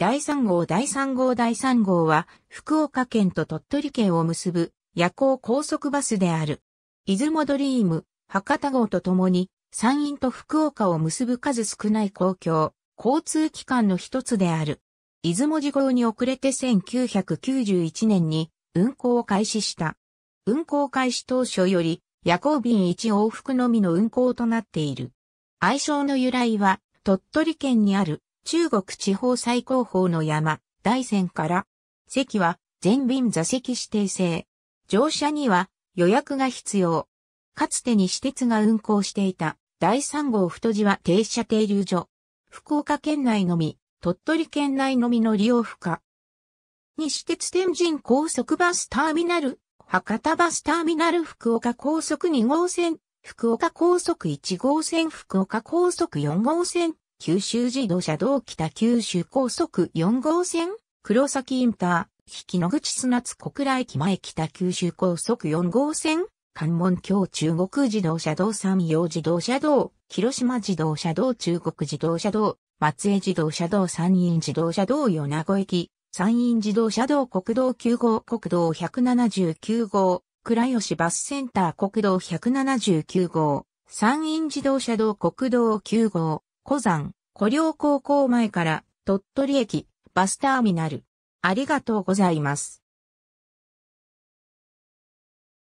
第3号第3号第3号は福岡県と鳥取県を結ぶ夜行高速バスである。出雲ドリーム、博多号とともに山陰と福岡を結ぶ数少ない公共、交通機関の一つである。出雲事号に遅れて1991年に運行を開始した。運行開始当初より夜行便1往復のみの運行となっている。愛称の由来は鳥取県にある中国地方最高峰の山、大山から、席は全便座席指定制。乗車には予約が必要。かつてに私鉄が運行していた第3号太字は停車停留所。福岡県内のみ、鳥取県内のみの利用不可。西鉄天神高速バスターミナル、博多バスターミナル福岡高速2号線、福岡高速1号線、福岡高速4号線、九州自動車道北九州高速4号線黒崎インター、引き野口砂津小倉駅前北九州高速4号線関門橋中国自動車道山陽自動車道、広島自動車道中国自動車道、松江自動車道山陰自動車道米子駅、山陰自動車道国道9号国道179号、倉吉バスセンター国道179号、山陰自動車道国道9号、小山、古陵高校前から鳥取駅バスターミナル。ありがとうございます。